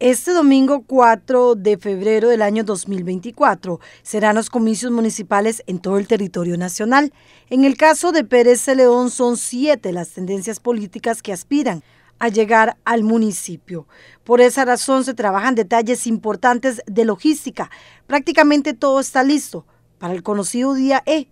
Este domingo 4 de febrero del año 2024 serán los comicios municipales en todo el territorio nacional. En el caso de Pérez León son siete las tendencias políticas que aspiran a llegar al municipio. Por esa razón se trabajan detalles importantes de logística. Prácticamente todo está listo para el conocido día E.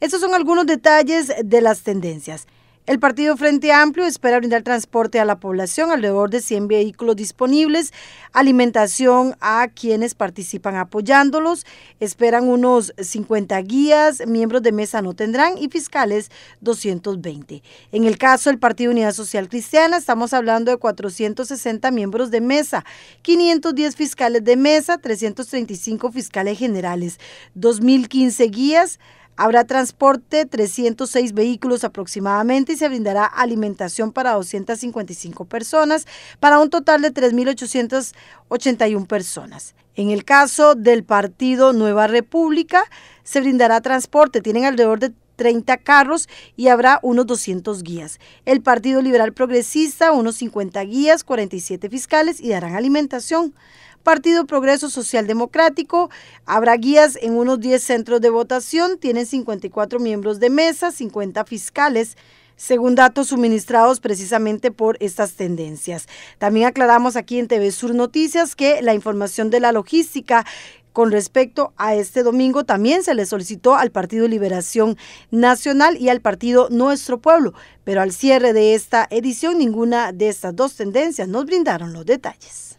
Estos son algunos detalles de las tendencias. El partido Frente Amplio espera brindar transporte a la población, alrededor de 100 vehículos disponibles, alimentación a quienes participan apoyándolos, esperan unos 50 guías, miembros de mesa no tendrán y fiscales 220. En el caso del Partido Unidad Social Cristiana, estamos hablando de 460 miembros de mesa, 510 fiscales de mesa, 335 fiscales generales, 2.015 guías, Habrá transporte, 306 vehículos aproximadamente, y se brindará alimentación para 255 personas, para un total de 3.881 personas. En el caso del partido Nueva República, se brindará transporte. Tienen alrededor de 30 carros y habrá unos 200 guías. El Partido Liberal Progresista, unos 50 guías, 47 fiscales y darán alimentación. Partido Progreso Social Democrático. Habrá guías en unos 10 centros de votación, tienen 54 miembros de mesa, 50 fiscales según datos suministrados precisamente por estas tendencias. También aclaramos aquí en TV Sur Noticias que la información de la logística con respecto a este domingo, también se le solicitó al Partido Liberación Nacional y al Partido Nuestro Pueblo, pero al cierre de esta edición ninguna de estas dos tendencias nos brindaron los detalles.